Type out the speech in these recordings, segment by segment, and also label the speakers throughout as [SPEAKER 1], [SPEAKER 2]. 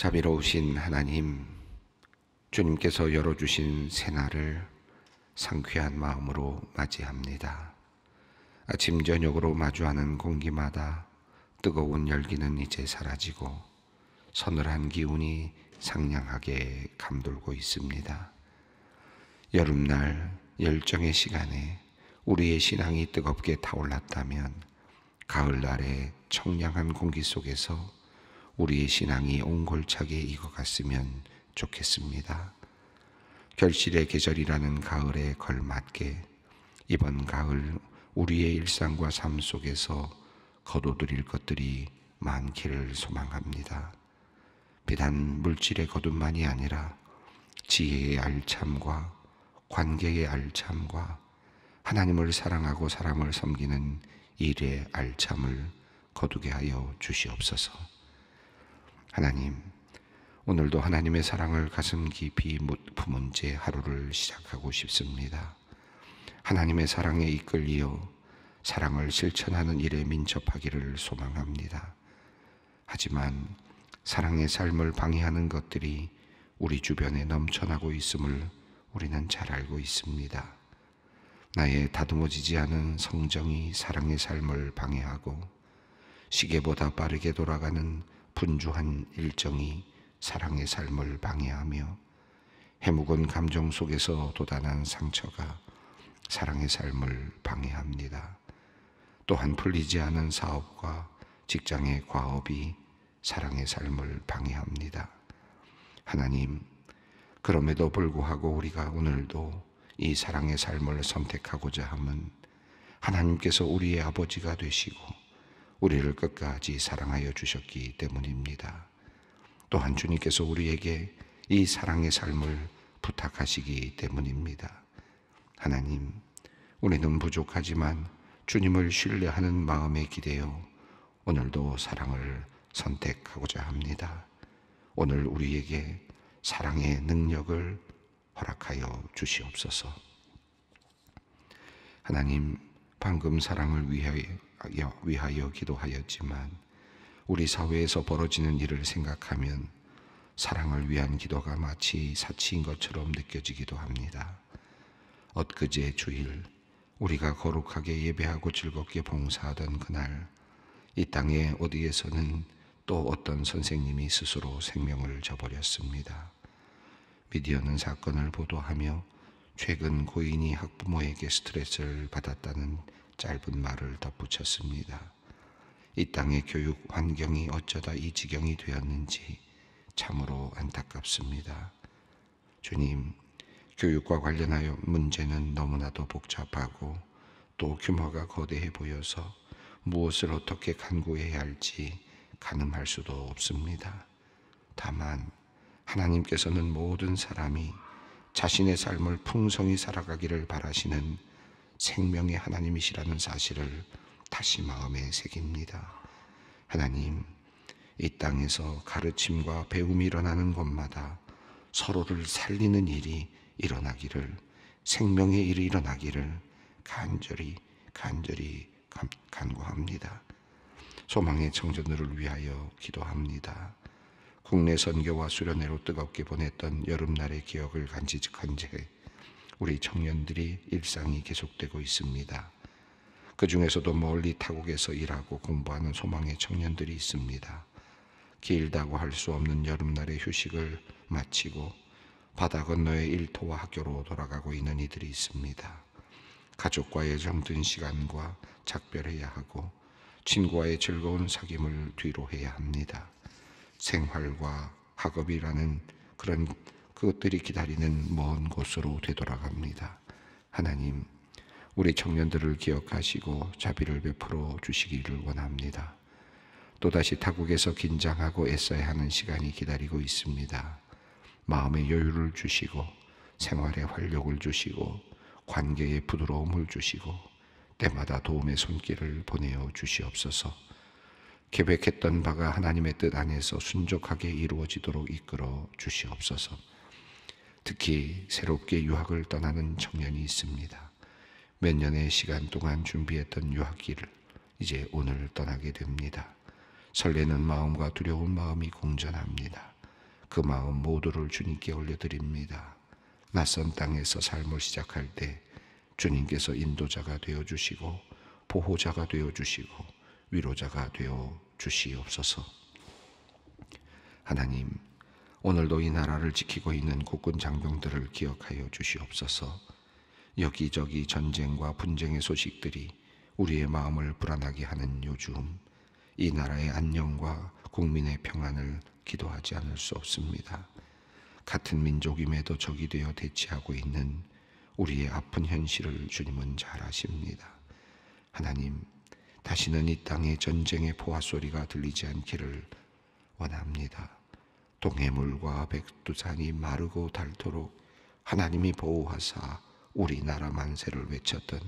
[SPEAKER 1] 자비로우신 하나님, 주님께서 열어주신 새날을 상쾌한 마음으로 맞이합니다. 아침 저녁으로 마주하는 공기마다 뜨거운 열기는 이제 사라지고 서늘한 기운이 상냥하게 감돌고 있습니다. 여름날 열정의 시간에 우리의 신앙이 뜨겁게 타올랐다면 가을날의 청량한 공기 속에서 우리의 신앙이 옹골차게 익어갔으면 좋겠습니다. 결실의 계절이라는 가을에 걸맞게 이번 가을 우리의 일상과 삶 속에서 거둬들일 것들이 많기를 소망합니다. 비단 물질의 거둠만이 아니라 지혜의 알참과 관계의 알참과 하나님을 사랑하고 사람을 섬기는 일의 알참을 거두게 하여 주시옵소서. 하나님, 오늘도 하나님의 사랑을 가슴 깊이 품은 채 하루를 시작하고 싶습니다. 하나님의 사랑에 이끌리어 사랑을 실천하는 일에 민첩하기를 소망합니다. 하지만 사랑의 삶을 방해하는 것들이 우리 주변에 넘쳐나고 있음을 우리는 잘 알고 있습니다. 나의 다듬어지지 않은 성정이 사랑의 삶을 방해하고 시계보다 빠르게 돌아가는 분주한 일정이 사랑의 삶을 방해하며 해묵은 감정 속에서 도아한 상처가 사랑의 삶을 방해합니다. 또한 풀리지 않은 사업과 직장의 과업이 사랑의 삶을 방해합니다. 하나님, 그럼에도 불구하고 우리가 오늘도 이 사랑의 삶을 선택하고자 함은 하나님께서 우리의 아버지가 되시고 우리를 끝까지 사랑하여 주셨기 때문입니다. 또한 주님께서 우리에게 이 사랑의 삶을 부탁하시기 때문입니다. 하나님, 우리는 부족하지만 주님을 신뢰하는 마음에 기대어 오늘도 사랑을 선택하고자 합니다. 오늘 우리에게 사랑의 능력을 허락하여 주시옵소서. 하나님, 방금 사랑을 위하여 위하여 기도하였지만 우리 사회에서 벌어지는 일을 생각하면 사랑을 위한 기도가 마치 사치인 것처럼 느껴지기도 합니다. 엊그제 주일 우리가 거룩하게 예배하고 즐겁게 봉사하던 그날 이 땅의 어디에서는 또 어떤 선생님이 스스로 생명을 저버렸습니다. 미디어는 사건을 보도하며 최근 고인이 학부모에게 스트레스를 받았다는 짧은 말을 덧붙였습니다. 이 땅의 교육 환경이 어쩌다 이 지경이 되었는지 참으로 안타깝습니다. 주님, 교육과 관련하여 문제는 너무나도 복잡하고 또 규모가 거대해 보여서 무엇을 어떻게 간구해야 할지 가늠할 수도 없습니다. 다만 하나님께서는 모든 사람이 자신의 삶을 풍성히 살아가기를 바라시는 생명의 하나님이시라는 사실을 다시 마음에 새깁니다. 하나님, 이 땅에서 가르침과 배움이 일어나는 곳마다 서로를 살리는 일이 일어나기를, 생명의 일이 일어나기를 간절히, 간절히 간구합니다. 소망의 청전들을 위하여 기도합니다. 국내 선교와 수련회로 뜨겁게 보냈던 여름날의 기억을 간직한 채 우리 청년들이 일상이 계속되고 있습니다. 그 중에서도 멀리 타국에서 일하고 공부하는 소망의 청년들이 있습니다. 길다고 할 수 없는 여름날의 휴식을 마치고 바다 건너의 일터와 학교로 돌아가고 있는 이들이 있습니다. 가족과의 정든 시간과 작별해야 하고 친구와의 즐거운 사귐을 뒤로 해야 합니다. 생활과 학업이라는 그런 그것들이 기다리는 먼 곳으로 되돌아갑니다. 하나님, 우리 청년들을 기억하시고 자비를 베풀어 주시기를 원합니다. 또다시 타국에서 긴장하고 애써야 하는 시간이 기다리고 있습니다. 마음의 여유를 주시고 생활의 활력을 주시고 관계의 부드러움을 주시고 때마다 도움의 손길을 보내어 주시옵소서. 계획했던 바가 하나님의 뜻 안에서 순족하게 이루어지도록 이끌어 주시옵소서. 특히 새롭게 유학을 떠나는 청년이 있습니다. 몇 년의 시간 동안 준비했던 유학길을 이제 오늘 떠나게 됩니다. 설레는 마음과 두려운 마음이 공존합니다. 그 마음 모두를 주님께 올려드립니다. 낯선 땅에서 삶을 시작할 때 주님께서 인도자가 되어 주시고 보호자가 되어 주시고 위로자가 되어 주시옵소서. 하나님, 오늘도 이 나라를 지키고 있는 국군 장병들을 기억하여 주시옵소서. 여기저기 전쟁과 분쟁의 소식들이 우리의 마음을 불안하게 하는 요즘 이 나라의 안녕과 국민의 평안을 기도하지 않을 수 없습니다. 같은 민족임에도 적이 되어 대치하고 있는 우리의 아픈 현실을 주님은 잘 아십니다. 하나님, 다시는 이땅의 전쟁의 보화 소리가 들리지 않기를 원합니다. 동해물과 백두산이 마르고 닳도록 하나님이 보호하사 우리나라 만세를 외쳤던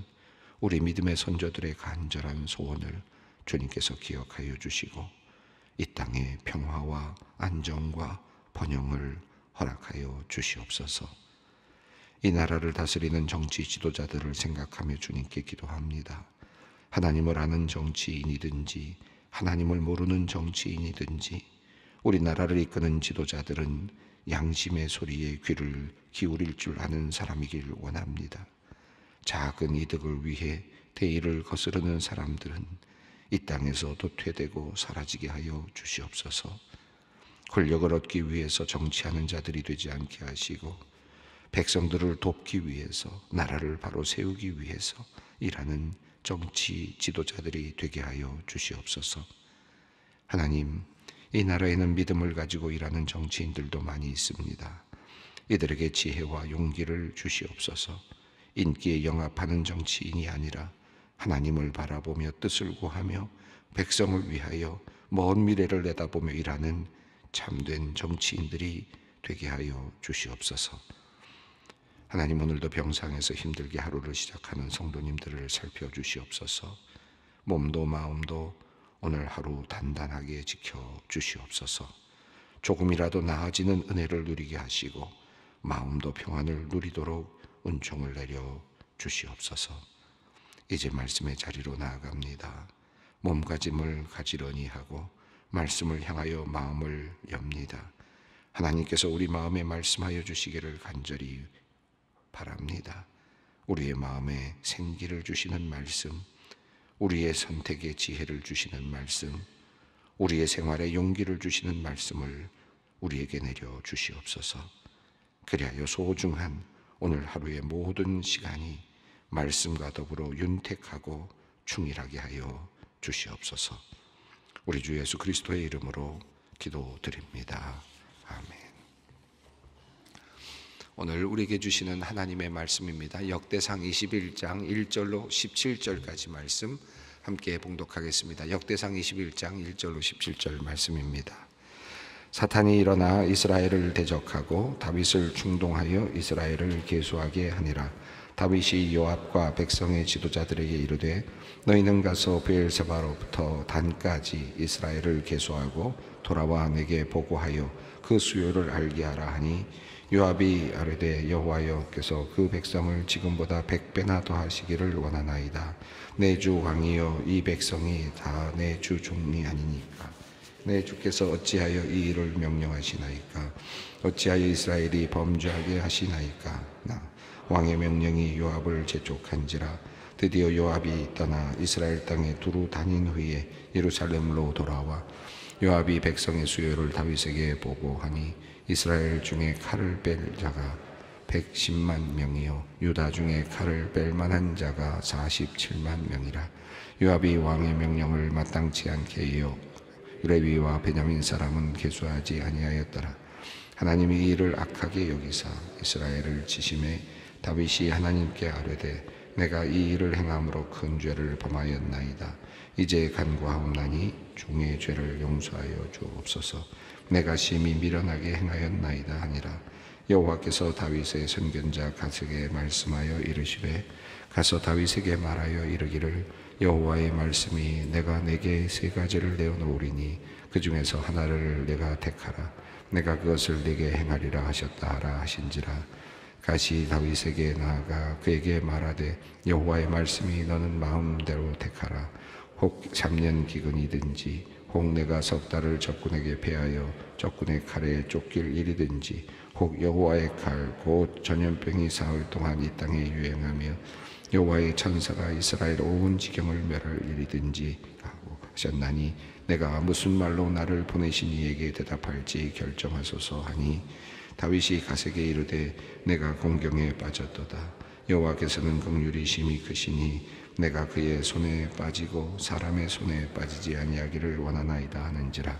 [SPEAKER 1] 우리 믿음의 선조들의 간절한 소원을 주님께서 기억하여 주시고 이땅의 평화와 안정과 번영을 허락하여 주시옵소서. 이 나라를 다스리는 정치 지도자들을 생각하며 주님께 기도합니다. 하나님을 아는 정치인이든지 하나님을 모르는 정치인이든지 우리나라를 이끄는 지도자들은 양심의 소리에 귀를 기울일 줄 아는 사람이길 원합니다. 작은 이득을 위해 대의를 거스르는 사람들은 이 땅에서 도퇴되고 사라지게 하여 주시옵소서. 권력을 얻기 위해서 정치하는 자들이 되지 않게 하시고 백성들을 돕기 위해서 나라를 바로 세우기 위해서 일하는 정치 지도자들이 되게 하여 주시옵소서. 하나님 이 나라에는 믿음을 가지고 일하는 정치인들도 많이 있습니다. 이들에게 지혜와 용기를 주시옵소서. 인기에 영합하는 정치인이 아니라 하나님을 바라보며 뜻을 구하며 백성을 위하여 먼 미래를 내다보며 일하는 참된 정치인들이 되게 하여 주시옵소서. 하나님 오늘도 병상에서 힘들게 하루를 시작하는 성도님들을 살펴 주시옵소서. 몸도 마음도 오늘 하루 단단하게 지켜 주시옵소서. 조금이라도 나아지는 은혜를 누리게 하시고 마음도 평안을 누리도록 은총을 내려 주시옵소서. 이제 말씀의 자리로 나아갑니다. 몸가짐을 가지러니 하고 말씀을 향하여 마음을 엽니다. 하나님께서 우리 마음에 말씀하여 주시기를 간절히 바랍니다. 우리의 마음에 생기를 주시는 말씀 우리의 선택에 지혜를 주시는 말씀, 우리의 생활에 용기를 주시는 말씀을 우리에게 내려 주시옵소서. 그리하여 소중한 오늘 하루의 모든 시간이 말씀과 더불어 윤택하고 충실하게 하여 주시옵소서. 우리 주 예수 그리스도의 이름으로 기도드립니다. 아멘. 오늘 우리에게 주시는 하나님의 말씀입니다. 역대상 21장 1절로 17절까지 말씀 함께 봉독하겠습니다. 역대상 21장 1절로 17절 말씀입니다. 사탄이 일어나 이스라엘을 대적하고 다윗을 충동하여 이스라엘을 계수하게 하니라. 다윗이 요압과 백성의 지도자들에게 이르되 너희는 가서 베엘세바로부터 단까지 이스라엘을 계수하고 돌아와 내게 보고하여 그 수요를 알게 하라 하니 요압이 아뢰되 여호와여께서 그 백성을 지금보다 백배나 더 하시기를 원하나이다. 내 주 왕이여 이 백성이 다 내 주 종이 아니니까. 내 주께서 어찌하여 이 일을 명령하시나이까. 어찌하여 이스라엘이 범죄하게 하시나이까. 나 왕의 명령이 요압을 재촉한지라. 드디어 요압이 떠나 이스라엘 땅에 두루 다닌 후에 예루살렘으로 돌아와 요압이 백성의 수요를 다윗에게 보고하니 이스라엘 중에 칼을 뺄 자가 110만 명이요 유다 중에 칼을 뺄 만한 자가 47만 명이라 요압이 왕의 명령을 마땅치 않게 이어 레위와 베냐민 사람은 개수하지 아니하였더라 하나님이 이를 악하게 여기사 이스라엘을 지심해 다윗이 하나님께 아뢰되 내가 이 일을 행함으로 큰 죄를 범하였나이다 이제 간구하옵나니 중의 죄를 용서하여 주옵소서 내가 심히 미련하게 행하였나이다 하니라 여호와께서 다윗의 선견자 가스에게 말씀하여 이르시되 가서 다윗에게 말하여 이르기를 여호와의 말씀이 내가 내게 세 가지를 내어놓으리니 그 중에서 하나를 내가 택하라 내가 그것을 내게 행하리라 하셨다 하라 하신지라 가시 다윗에게 나아가 그에게 말하되 여호와의 말씀이 너는 마음대로 택하라 혹 3년 기근이든지 혹 내가 석 달을 적군에게 배하여 적군의 칼에 쫓길 일이든지 혹 여호와의 칼 곧 전염병이 사흘 동안 이 땅에 유행하며 여호와의 천사가 이스라엘 온 지경을 멸할 일이든지 하고 하셨나니 내가 무슨 말로 나를 보내신 이에게 대답할지 결정하소서 하니 다윗이 가세게 이르되 내가 공경에 빠졌도다 여호와께서는 긍휼이 심히 크시니 내가 그의 손에 빠지고 사람의 손에 빠지지 아니하기를 원하나이다 하는지라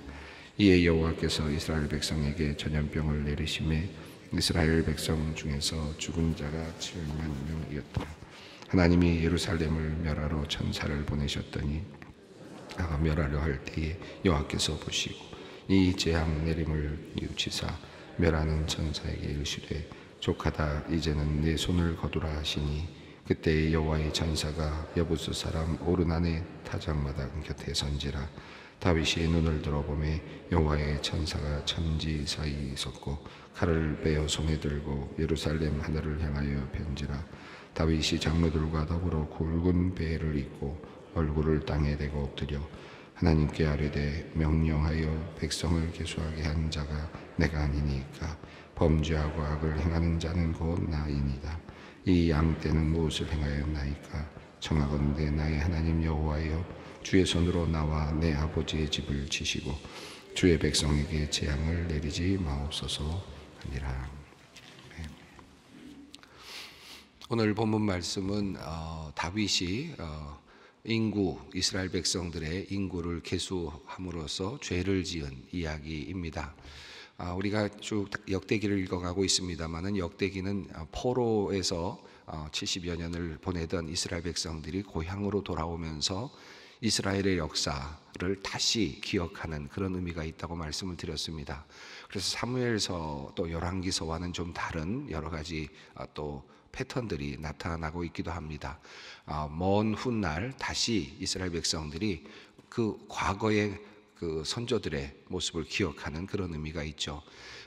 [SPEAKER 1] 이에 여호와께서 이스라엘 백성에게 전염병을 내리심에 이스라엘 백성 중에서 죽은 자가 7만 명이었더 하나님이 예루살렘을 멸하러 천사를 보내셨더니 아가 멸하려 할 때에 여호와께서 보시고 이 재앙 내림을 유치사 멸하는 천사에게 이시되 족하다 이제는 내 손을 거두라 하시니 그때 여호와의 전사가 여부수 사람 오르난의 타작마다 곁에 선지라 다윗이 눈을 들어보매 여호와의 천사가 천지 사이에 있고 칼을 빼어 손에 들고 예루살렘 하늘을 향하여 편지라 다윗이 장로들과 더불어 굵은 베를 입고 얼굴을 땅에 대고 엎드려 하나님께 아뢰되 명령하여 백성을 계수하게 한 자가 내가 아니니까 범죄하고 악을 행하는 자는 곧 나이니다. 이양 때는 무엇을 행하였나이까 청하건대 나의 하나님 여호와여 주의 손으로 나와 내 아버지의 집을 지시고 주의 백성에게 재앙을 내리지 마옵소서 하니라. 오늘 본문 말씀은 어, 다윗이 어, 인구 이스라엘 백성들의 인구를 계수함으로써 죄를 지은 이야기입니다. 아, 우리가 쭉 역대기를 읽어가고 있습니다만은 역대기는 아, 포로에서 70여 어, 년을 보내던 이스라엘 백성들이 고향으로 돌아오면서 이스라엘의 역사를 다시 기억하는 그런 의미가 있다고 말씀을 드렸습니다. 그래서 사무엘서 또 열왕기서와는 좀 다른 여러 가지 아, 또 패턴들이 나타나고 있기도 합니다. 먼 훗날 다시 이스라엘 백성들이 그 과거의 그 선조들의 모습을 기억하는 그런 의미가 있죠.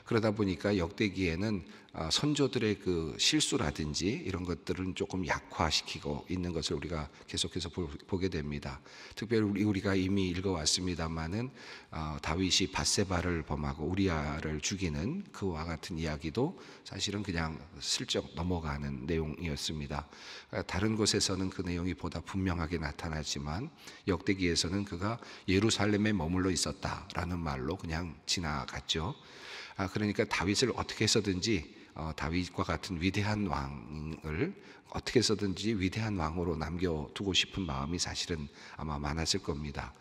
[SPEAKER 1] 그러다 보니까 역대기에는 아, 선조들의 그 실수라든지 이런 것들은 조금 약화시키고 있는 것을 우리가 계속해서 보게 됩니다. 특별히 우리가 이미 읽어왔습니다만은 아, 다윗이 바세바를 범하고 우리아를 죽이는 그와 같은 이야기도 사실은 그냥 슬쩍 넘어가는 내용이었습니다. 아, 다른 곳에서는 그 내용이 보다 분명하게 나타나지만 역대기에서는 그가 예루살렘에 머물러 있었다라는 말로 그냥 지나갔죠. 아, 그러니까 다윗을 어떻게 해서든지 어, 다윗과 같은 위대한 왕을 어떻게 해서든지 위대한 왕으로 남겨두고 싶은 마음이 사실은 아마 많았을 겁니다.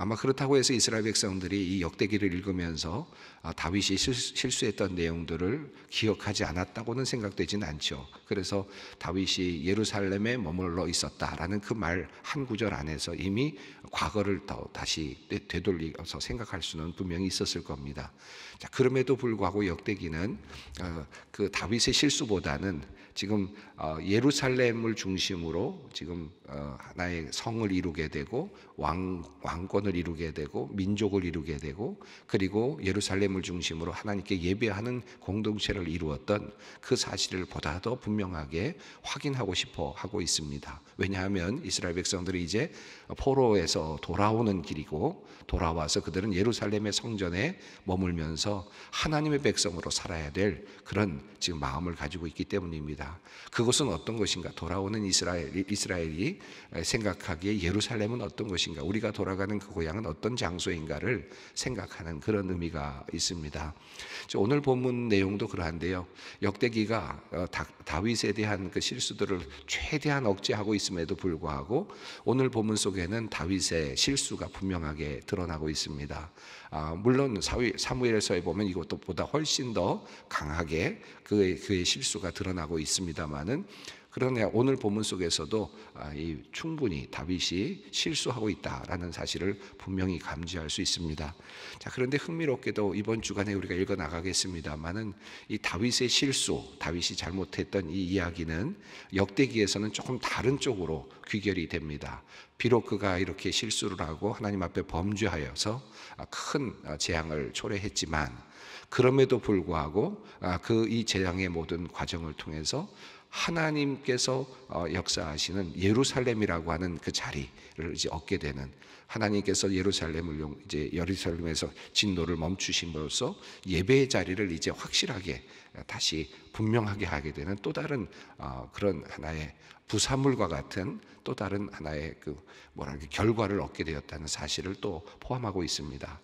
[SPEAKER 1] 아마 그렇다고 해서 이스라엘 백성들이 이 역대기를 읽으면서 아, 다윗이 실수했던 내용들을 기억하지 않았다고는 생각되진 않죠. 그래서 다윗이 예루살렘에 머물러 있었다라는 그 말 한 구절 안에서 이미 과거를 더 다시 되돌려서 생각할 수는 분명히 있었을 겁니다. 자, 그럼에도 불구하고 역대기는 어, 그 다윗의 실수보다는 지금 어, 예루 예루살렘을 중심으로 지금 어, 하나의 성을 이루게 되고 왕, 왕권을 이루게 되고 민족을 이루게 되고 그리고 예루살렘을 중심으로 하나님께 예배하는 공동체를 이루었던 그 사실을 보다 더 분명하게 확인하고 싶어 하고 있습니다. 왜냐하면 이스라엘 백성들이 이제 포로에서 돌아오는 길이고 돌아와서 그들은 예루살렘의 성전에 머물면서 하나님의 백성으로 살아야 될 그런 지금 마음을 가지고 있기 때문입니다. 그것은 어떤 것인가? 돌아오는 이스라엘, 이스라엘이 생각하기에 예루살렘은 어떤 것인가? 우리가 돌아가는 그 고향은 어떤 장소인가를 생각하는 그런 의미가 있습니다. 오늘 본문 내용도 그러한데요. 역대기가 어, 다, 윗에 대한 그 실수들을 최대한 억제하고 있음에도 불구하고 오늘 본문 속에는 다윗의 실수가 분명하게 드러나고 있습니다. 아, 물론 사무엘에서에 위사 보면 이것도 보다 훨씬 더 강하게 그의, 그의 실수가 드러나고 있습니다만은 그러나 오늘 본문 속에서도 아, 이 충분히 다윗이 실수하고 있다라는 사실을 분명히 감지할 수 있습니다. 자, 그런데 흥미롭게도 이번 주간에 우리가 읽어 나가겠습니다만은 이 다윗의 실수, 다윗이 잘못했던 이 이야기는 역대기에서는 조금 다른 쪽으로 귀결이 됩니다. 비록 그가 이렇게 실수를 하고 하나님 앞에 범죄하여서 아, 큰 아, 재앙을 초래했지만 그럼에도 불구하고 아, 그이 재앙의 모든 과정을 통해서 하나님께서 어, 역사하시는 예루살렘이라고 하는 그 자리를 이제 얻게 되는 하나님께서 예루살렘을 이제 예루살렘에서 진노를 멈추심으로써 예배의 자리를 이제 확실하게 다시 분명하게 하게 되는 또 다른 어, 그런 하나의 부산물과 같은 또 다른 하나의 그 뭐랄까 결과를 얻게 되었다는 사실을 또 포함하고 있습니다.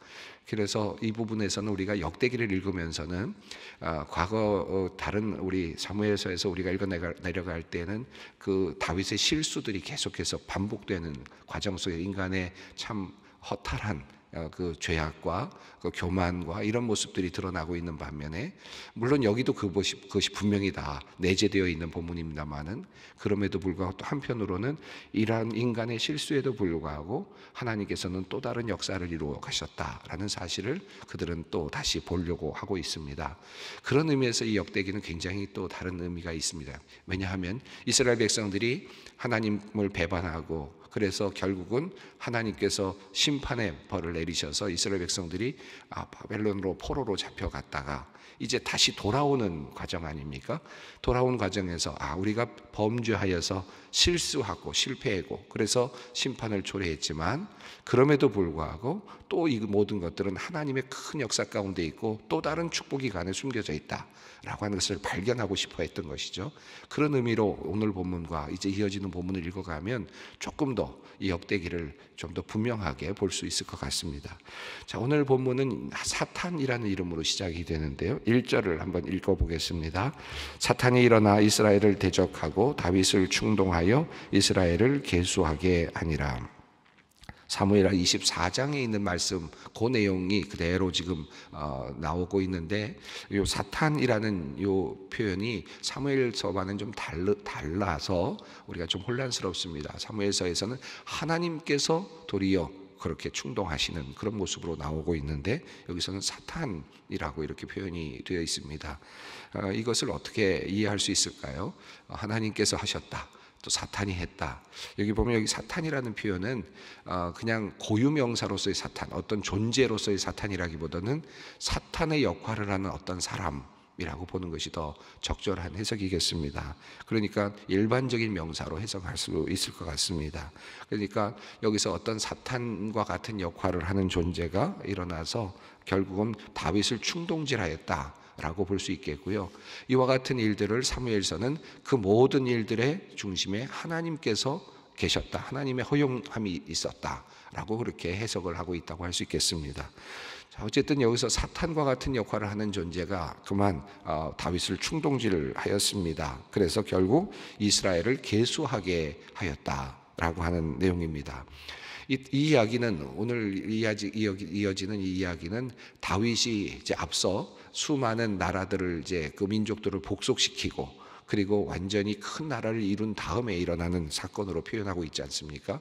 [SPEAKER 1] 그래서 이 부분에서는 우리가 역대기를 읽으면서는 어, 과거 어, 다른 우리 사무엘서에서 우리가 읽어 내려갈 때는 그 다윗의 실수들이 계속해서 반복되는 과정 속에 인간의 참 허탈한 어, 그 죄악과 그 교만과 이런 모습들이 드러나고 있는 반면에 물론 여기도 그것이, 그것이 분명히 다 내재되어 있는 본문입니다만은 그럼에도 불구하고 또 한편으로는 이러한 인간의 실수에도 불구하고 하나님께서는 또 다른 역사를 이루어 가셨다라는 사실을 그들은 또 다시 보려고 하고 있습니다. 그런 의미에서 이 역대기는 굉장히 또 다른 의미가 있습니다. 왜냐하면 이스라엘 백성들이 하나님을 배반하고 그래서 결국은 하나님께서 심판의 벌을 내리셔서 이스라엘 백성들이 아, 바벨론으로 포로로 잡혀갔다가 이제 다시 돌아오는 과정 아닙니까? 돌아온 과정에서 아 우리가 범죄하여서 실수하고 실패하고 그래서 심판을 초래했지만 그럼에도 불구하고 또 이 모든 것들은 하나님의 큰 역사 가운데 있고 또 다른 축복이 간에 그 숨겨져 있다라고 하는 것을 발견하고 싶어 했던 것이죠. 그런 의미로 오늘 본문과 이제 이어지는 본문을 읽어가면 조금 더 이 역대기를 좀 더 분명하게 볼 수 있을 것 같습니다. 자 오늘 본문은 사탄이라는 이름으로 시작이 되는데요. 말씀이요 1절을 한번 읽어 보겠습니다. 사탄이 일어나 이스라엘을 대적하고 다윗을 충동하여 이스라엘을 계수하게 하니라. 사무엘하 24장에 있는 말씀 그 내용이 그대로 지금 어, 나오고 있는데 요 사탄이라는 요 표현이 사무엘서와는 좀 달르, 달라서 우리가 좀 혼란스럽습니다. 사무엘서에서는 하나님께서 도리어 그렇게 충동하시는 그런 모습으로 나오고 있는데 여기서는 사탄이라고 이렇게 표현이 되어 있습니다. 아, 이것을 어떻게 이해할 수 있을까요? 아, 하나님께서 하셨다. 또 사탄이 했다. 여기 보면 여기 사탄이라는 표현은 아, 그냥 고유명사로서의 사탄, 어떤 존재로서의 사탄이라기보다는 사탄의 역할을 하는 어떤 사람, 이라고 보는 것이 더 적절한 해석이겠습니다. 그러니까 일반적인 명사로 해석할 수 있을 것 같습니다. 그러니까 여기서 어떤 사탄과 같은 역할을 하는 존재가 일어나서 결국은 다윗을 충동질하였다. 라고 볼 수 있겠고요. 이와 같은 일들을 사무엘서는 그 모든 일들의 중심에 하나님께서 계셨다. 하나님의 허용함이 있었다. 라고 그렇게 해석을 하고 있다고 할 수 있겠습니다. 자, 어쨌든 여기서 사탄과 같은 역할을 하는 존재가 그만 어, 다윗을 충동질 하였습니다. 그래서 결국 이스라엘을 개수하게 하였다라고 하는 내용입니다. 이, 이 이야기는 오늘 이어지, 이어지는 이 이야기는 다윗이 이제 앞서 수많은 나라들을 이제 그 민족들을 복속시키고 그리고 완전히 큰 나라를 이룬 다음에 일어나는 사건으로 표현하고 있지 않습니까?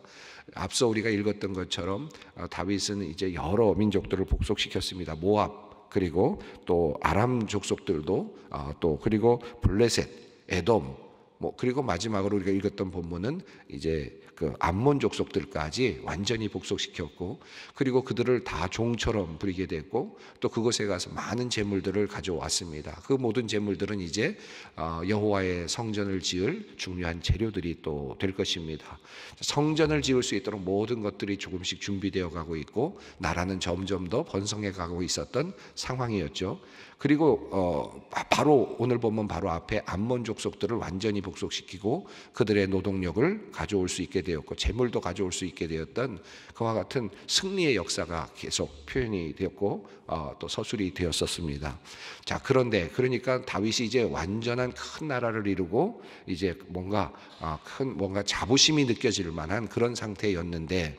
[SPEAKER 1] 앞서 우리가 읽었던 것처럼 어, 다윗은 이제 여러 민족들을 복속시켰습니다. 모압 그리고 또 아람 족속들도 어, 또 그리고 블레셋, 에돔 뭐 그리고 마지막으로 우리가 읽었던 본문은 이제 그 암몬 족속들까지 완전히 복속시켰고 그리고 그들을 다 종처럼 부리게 됐고 또 그곳에 가서 많은 재물들을 가져왔습니다. 그 모든 재물들은 이제 어, 여호와의 성전을 지을 중요한 재료들이 또 될 것입니다. 성전을 지을 수 있도록 모든 것들이 조금씩 준비되어 가고 있고 나라는 점점 더 번성해 가고 있었던 상황이었죠. 그리고 어 바로 오늘 보면 바로 앞에 암몬 족속들을 완전히 복속시키고 그들의 노동력을 가져올 수 있게 되었고 재물도 가져올 수 있게 되었던 그와 같은 승리의 역사가 계속 표현이 되었고 어또 서술이 되었었습니다. 자 그런데 그러니까 다윗이 이제 완전한 큰 나라를 이루고 이제 뭔가 어큰 뭔가 자부심이 느껴질 만한 그런 상태였는데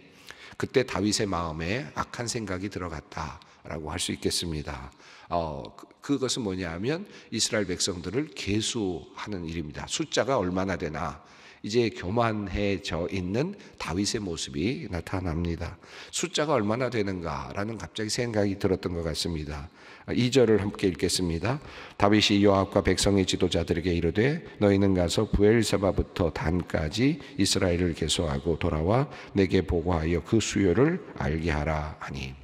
[SPEAKER 1] 그때 다윗의 마음에 악한 생각이 들어갔다. 라고 할 수 있겠습니다. 어, 그, 그것은 뭐냐면 이스라엘 백성들을 계수하는 일입니다. 숫자가 얼마나 되나 이제 교만해져 있는 다윗의 모습이 나타납니다. 숫자가 얼마나 되는가라는 갑자기 생각이 들었던 것 같습니다. 2절을 함께 읽겠습니다. 다윗이 요압과 백성의 지도자들에게 이르되 너희는 가서 부엘세바부터 단까지 이스라엘을 계속하고 돌아와 내게 보고하여 그 수요를 알게 하라 하니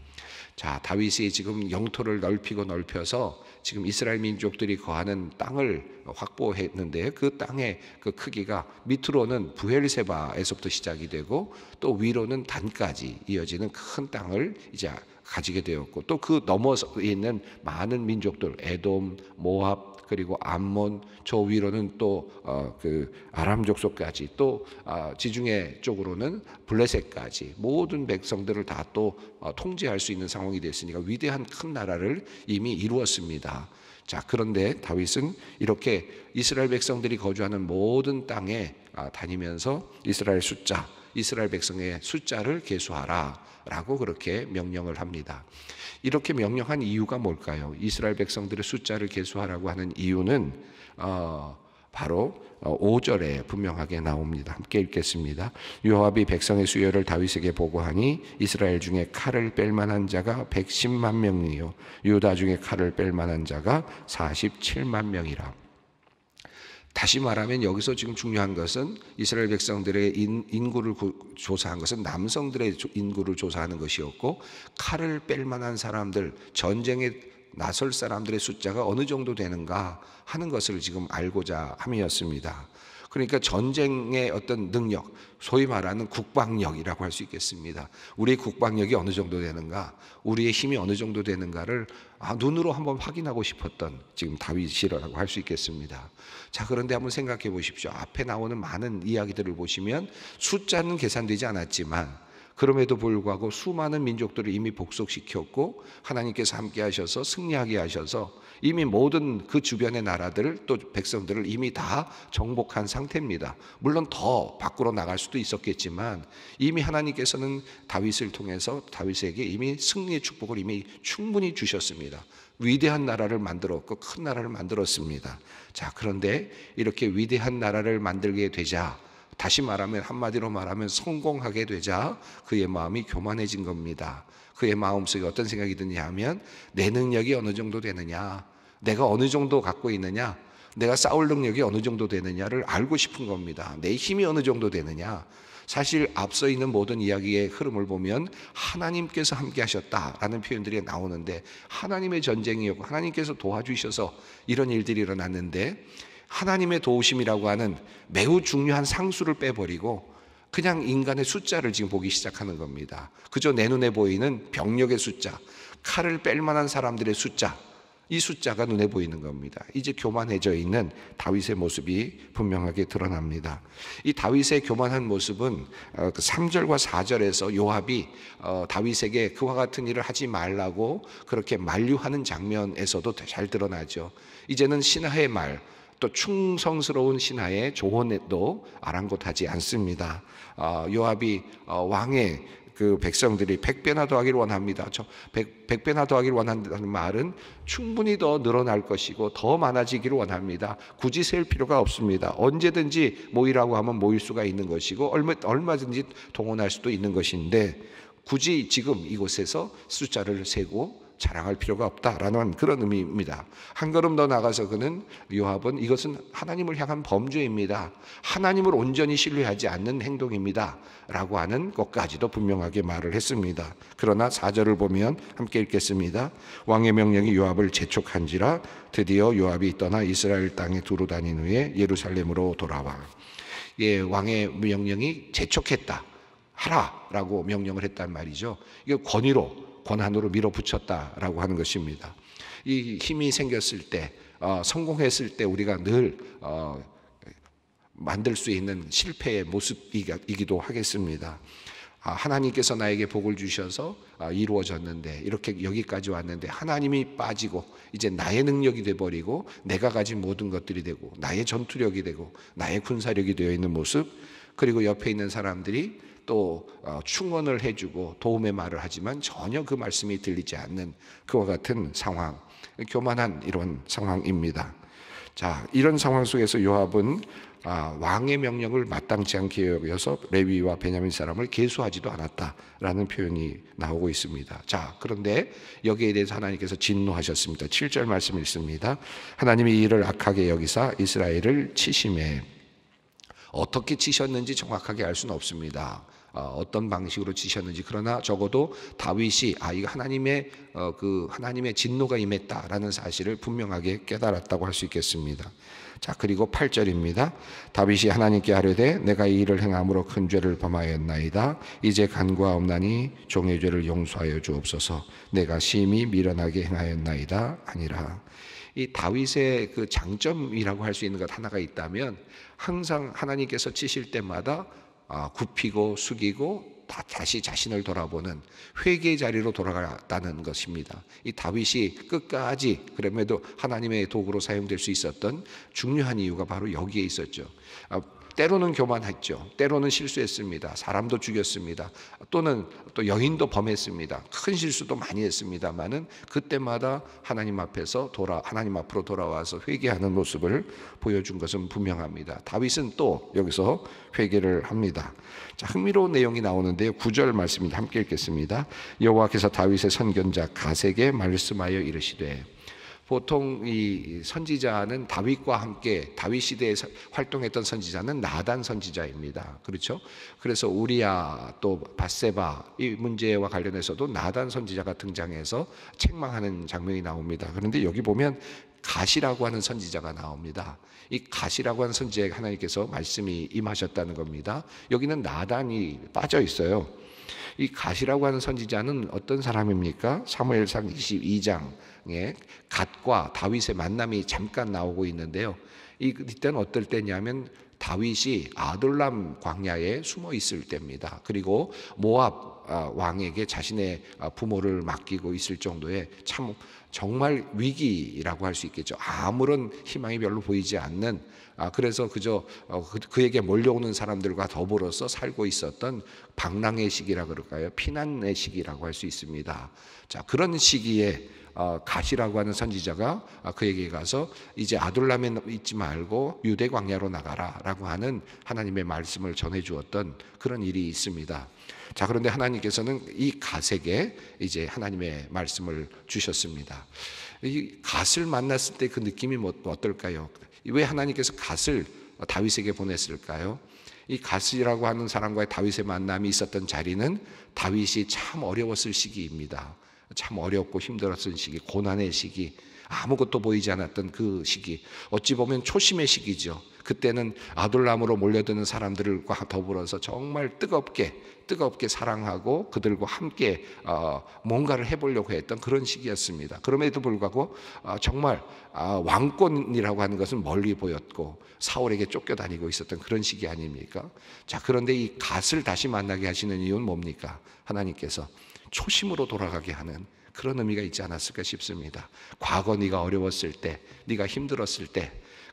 [SPEAKER 1] 자, 다윗이 지금 영토를 넓히고 넓혀서 지금 이스라엘 민족들이 거하는 땅을 확보했는데 그 땅의 그 크기가 밑으로는 부엘세바에서부터 시작이 되고 또 위로는 단까지 이어지는 큰 땅을 이제 가지게 되었고 또 그 넘어서 있는 많은 민족들 에돔, 모압 그리고 암몬 저 위로는 또그 어, 그 아람 족속까지 또 어, 지중해 쪽으로는 블레셋까지 모든 백성들을 다또 어, 통제할 수 있는 상황이 됐으니까 위대한 큰 나라를 이미 이루었습니다. 자 그런데 다윗은 이렇게 이스라엘 백성들이 거주하는 모든 땅에 아, 다니면서 이스라엘 숫자 이스라엘 백성의 숫자를 계수하라라고 그렇게 명령을 합니다. 이렇게 명령한 이유가 뭘까요? 이스라엘 백성들의 숫자를 계수하라고 하는 이유는 어, 바로 5절에 어, 분명하게 나옵니다. 함께 읽겠습니다. 요압이 백성의 수요를 다윗에게 보고하니 이스라엘 중에 칼을 뺄 만한 자가 110만 명이요 유다 중에 칼을 뺄 만한 자가 47만 명이라. 다시 말하면 여기서 지금 중요한 것은 이스라엘 백성들의 인, 구를 조사한 것은 남성들의 인구를 조사하는 것이었고 칼을 뺄 만한 사람들 전쟁에 나설 사람들의 숫자가 어느 정도 되는가 하는 것을 지금 알고자 함이었습니다. 그러니까 전쟁의 어떤 능력, 소위 말하는 국방력이라고 할 수 있겠습니다. 우리의 국방력이 어느 정도 되는가, 우리의 힘이 어느 정도 되는가를 아, 눈으로 한번 확인하고 싶었던 지금 다윗이라고 할 수 있겠습니다. 자, 그런데 한번 생각해 보십시오. 앞에 나오는 많은 이야기들을 보시면 숫자는 계산되지 않았지만 그럼에도 불구하고 수많은 민족들을 이미 복속시켰고 하나님께서 함께 하셔서 승리하게 하셔서 이미 모든 그 주변의 나라들또 백성들을 이미 다 정복한 상태입니다. 물론 더 밖으로 나갈 수도 있었겠지만 이미 하나님께서는 다윗을 통해서 다윗에게 이미 승리의 축복을 이미 충분히 주셨습니다. 위대한 나라를 만들었고 큰 나라를 만들었습니다. 자, 그런데 이렇게 위대한 나라를 만들게 되자 다시 말하면 한마디로 말하면 성공하게 되자 그의 마음이 교만해진 겁니다. 그의 마음속에 어떤 생각이 드냐 하면 내 능력이 어느 정도 되느냐, 내가 어느 정도 갖고 있느냐, 내가 싸울 능력이 어느 정도 되느냐를 알고 싶은 겁니다. 내 힘이 어느 정도 되느냐. 사실 앞서 있는 모든 이야기의 흐름을 보면 하나님께서 함께 하셨다라는 표현들이 나오는데 하나님의 전쟁이었고 하나님께서 도와주셔서 이런 일들이 일어났는데 하나님의 도우심이라고 하는 매우 중요한 상수를 빼버리고 그냥 인간의 숫자를 지금 보기 시작하는 겁니다. 그저 내 눈에 보이는 병력의 숫자, 칼을 뺄 만한 사람들의 숫자, 이 숫자가 눈에 보이는 겁니다. 이제 교만해져 있는 다윗의 모습이 분명하게 드러납니다. 이 다윗의 교만한 모습은 3절과 어, 그 4절에서 요압이 어, 다윗에게 그와 같은 일을 하지 말라고 그렇게 만류하는 장면에서도 잘 드러나죠. 이제는 신하의 말, 또 충성스러운 신하의 조언에도 아랑곳하지 않습니다. 아, 요압이 어, 왕의 그 백성들이 백배나 더하기를 원합니다. 저 백, 배나 더하기를 원한다는 말은 충분히 더 늘어날 것이고 더 많아지기를 원합니다. 굳이 셀 필요가 없습니다. 언제든지 모이라고 하면 모일 수가 있는 것이고 얼마, 얼마든지 동원할 수도 있는 것인데 굳이 지금 이곳에서 숫자를 세고 자랑할 필요가 없다라는 그런 의미입니다. 한 걸음 더 나가서 그는 요압은 이것은 하나님을 향한 범죄입니다. 하나님을 온전히 신뢰하지 않는 행동입니다라고 하는 것까지도 분명하게 말을 했습니다. 그러나 사절을 보면 함께 읽겠습니다. 왕의 명령이 요압을 재촉한지라 드디어 요압이 떠나 이스라엘 땅에 두루 다닌 후에 예루살렘으로 돌아와 예, 왕의 명령이 재촉했다. 하라라고 명령을 했단 말이죠. 이게 권위로 권한으로 밀어붙였다라고 하는 것입니다. 이 힘이 생겼을 때, 어, 성공했을 때 우리가 늘 어, 만들 수 있는 실패의 모습이기도 하겠습니다. 아, 하나님께서 나에게 복을 주셔서 아, 이루어졌는데 이렇게 여기까지 왔는데 하나님이 빠지고 이제 나의 능력이 돼 버리고 내가 가진 모든 것들이 되고 나의 전투력이 되고 나의 군사력이 되어 있는 모습 그리고 옆에 있는 사람들이 또 어, 충언을 해주고 도움의 말을 하지만 전혀 그 말씀이 들리지 않는 그와 같은 상황, 교만한 이런 상황입니다. 자, 이런 상황 속에서 요압은 아, 왕의 명령을 마땅치 않게 여겨서 레위와 베냐민 사람을 계수하지도 않았다라는 표현이 나오고 있습니다. 자, 그런데 여기에 대해서 하나님께서 진노하셨습니다. 7절 말씀 읽습니다. 하나님이 이를 악하게 여기사 이스라엘을 치심에 어떻게 치셨는지 정확하게 알 수는 없습니다. 어, 어떤 방식으로 지셨는지 그러나 적어도 다윗이 아 이거 하나님의 어, 그 하나님의 진노가 임했다라는 사실을 분명하게 깨달았다고 할 수 있겠습니다. 자 그리고 8절입니다. 다윗이 하나님께 하려되 내가 이 일을 행함으로 큰 죄를 범하였나이다. 이제 간과없나니 종의 죄를 용서하여 주옵소서. 내가 심히 미련하게 행하였나이다. 아니라 이 다윗의 그 장점이라고 할 수 있는 것 하나가 있다면 항상 하나님께서 치실 때마다 아, 굽히고 숙이고 다시 자신을 돌아보는 회개의 자리로 돌아갔다는 것입니다. 이 다윗이 끝까지 그럼에도 하나님의 도구로 사용될 수 있었던 중요한 이유가 바로 여기에 있었죠. 아, 때로는 교만했죠. 때로는 실수했습니다. 사람도 죽였습니다. 또는 또 여인도 범했습니다. 큰 실수도 많이 했습니다만은 그때마다 하나님 앞에서 돌아 하나님 앞으로 돌아와서 회개하는 모습을 보여준 것은 분명합니다. 다윗은 또 여기서 회개를 합니다. 자, 흥미로운 내용이 나오는데요. 구절 말씀입니다. 함께 읽겠습니다. 여호와께서 다윗의 선견자 가세게 말씀하여 이르시되 보통 이 선지자는 다윗과 함께 다윗 시대에 활동했던 선지자는 나단 선지자입니다. 그렇죠? 그래서 우리야 또 바세바 이 문제와 관련해서도 나단 선지자가 등장해서 책망하는 장면이 나옵니다. 그런데 여기 보면 가시라고 하는 선지자가 나옵니다. 이 가시라고 하는 선지에 하나님께서 말씀이 임하셨다는 겁니다. 여기는 나단이 빠져 있어요. 이 갓이라고 하는 선지자는 어떤 사람입니까? 사무엘상 22장에 갓과 다윗의 만남이 잠깐 나오고 있는데요. 이때는 어떨 때냐면 다윗이 아돌람 광야에 숨어 있을 때입니다. 그리고 모압 아, 왕에게 자신의 아, 부모를 맡기고 있을 정도의 참 정말 위기라고 할 수 있겠죠. 아무런 희망이 별로 보이지 않는 아, 그래서 그저 어, 그, 그에게 몰려오는 사람들과 더불어서 살고 있었던 방랑의 시기라 그럴까요? 피난의 시기라고 할 수 있습니다. 자, 그런 시기에 어, 가시라고 하는 선지자가 아, 그에게 가서 이제 아둘람에 있지 말고 유대 광야로 나가라라고 하는 하나님의 말씀을 전해 주었던 그런 일이 있습니다. 자 그런데 하나님께서는 이 가색에 이제 하나님의 말씀을 주셨습니다. 이 갓을 만났을 때 그 느낌이 뭐 어떨까요? 왜 하나님께서 갓을 다윗에게 보냈을까요? 이 갓이라고 하는 사람과의 다윗의 만남이 있었던 자리는 다윗이 참 어려웠을 시기입니다. 참 어렵고 힘들었던 시기, 고난의 시기, 아무것도 보이지 않았던 그 시기, 어찌 보면 초심의 시기죠. 그때는 아둘람으로 몰려드는 사람들과 더불어서 정말 뜨겁게 뜨겁게 사랑하고 그들과 함께 어, 뭔가를 해보려고 했던 그런 시기였습니다. 그럼에도 불구하고 아, 정말 아, 왕권이라고 하는 것은 멀리 보였고 사울에게 쫓겨다니고 있었던 그런 시기 아닙니까? 자 그런데 이 갓을 다시 만나게 하시는 이유는 뭡니까? 하나님께서 초심으로 돌아가게 하는 그런 의미가 있지 않았을까 싶습니다. 과거 네가 어려웠을 때, 네가 힘들었을 때,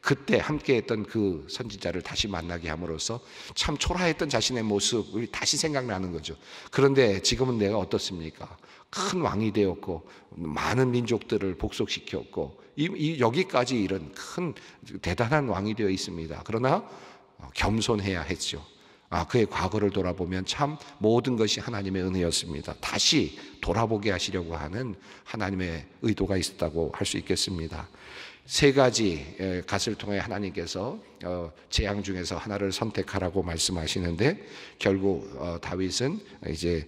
[SPEAKER 1] 그때 함께했던 그 선지자를 다시 만나게 함으로써 참 초라했던 자신의 모습을 다시 생각나는 거죠. 그런데 지금은 내가 어떻습니까? 큰 왕이 되었고 많은 민족들을 복속시켰고 이, 이 여기까지 이런 큰 대단한 왕이 되어 있습니다. 그러나 어, 겸손해야 했죠. 아, 그의 과거를 돌아보면 참 모든 것이 하나님의 은혜였습니다. 다시 돌아보게 하시려고 하는 하나님의 의도가 있었다고 할 수 있겠습니다. 세 가지 갓을 통해 하나님께서 어, 재앙 중에서 하나를 선택하라고 말씀하시는데 결국 어, 다윗은 이제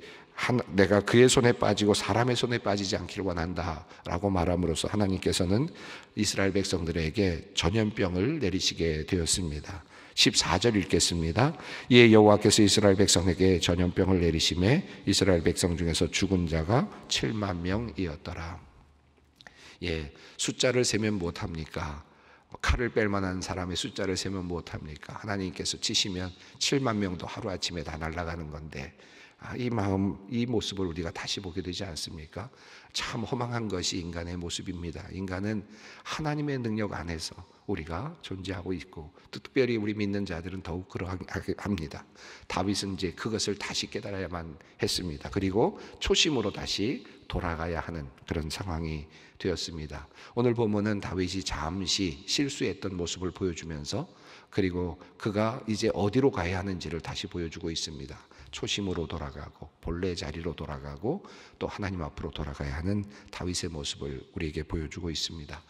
[SPEAKER 1] 내가 그의 손에 빠지고 사람의 손에 빠지지 않기를 원한다라고 말함으로써 하나님께서는 이스라엘 백성들에게 전염병을 내리시게 되었습니다. 14절 읽겠습니다. 이에 여호와께서 이스라엘 백성에게 전염병을 내리심에 이스라엘 백성 중에서 죽은 자가 7만 명이었더라. 예, 숫자를 세면 못 합니까? 칼을 뺄 만한 사람의 숫자를 세면 못 합니까? 하나님께서 치시면 7만 명도 하루 아침에 다 날아가는 건데 아, 이 마음, 이 모습을 우리가 다시 보게 되지 않습니까? 참 허망한 것이 인간의 모습입니다. 인간은 하나님의 능력 안에서 우리가 존재하고 있고, 특별히 우리 믿는 자들은 더욱 그러합니다. 다윗은 이제 그것을 다시 깨달아야만 했습니다. 그리고 초심으로 다시 돌아가야 하는 그런 상황이 되었습니다. 오늘 보면은 다윗이 잠시 실수했던 모습을 보여주면서 그리고 그가 이제 어디로 가야 하는지를 다시 보여주고 있습니다. 초심으로 돌아가고 본래 자리로 돌아가고 또 하나님 앞으로 돌아가야 하는 다윗의 모습을 우리에게 보여주고 있습니다.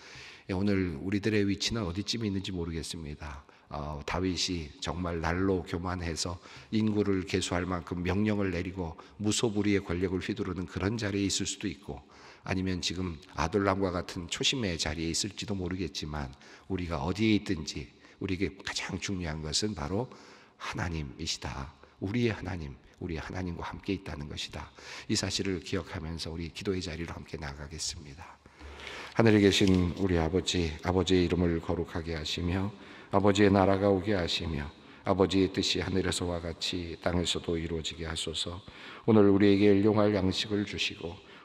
[SPEAKER 1] 예, 오늘 우리들의 위치는 어디쯤에 있는지 모르겠습니다. 어, 다윗이 정말 날로 교만해서 인구를 계수할 만큼 명령을 내리고 무소불위의 권력을 휘두르는 그런 자리에 있을 수도 있고 아니면 지금 아돌람과 같은 초심의 자리에 있을지도 모르겠지만 우리가 어디에 있든지 우리에게 가장 중요한 것은 바로 하나님이시다. 우리의 하나님, 우리 하나님과 함께 있다는 것이다. 이 사실을 기억하면서 우리 기도의 자리로 함께 나가겠습니다. 하늘에 계신 우리 아버지, 아버지의 이름을 거룩하게 하시며 아버지의 나라가 오게 하시며 아버지의 뜻이 하늘에서와 같이 땅에서도 이루어지게 하소서. 오늘 우리에게 일용할 양식을 주시고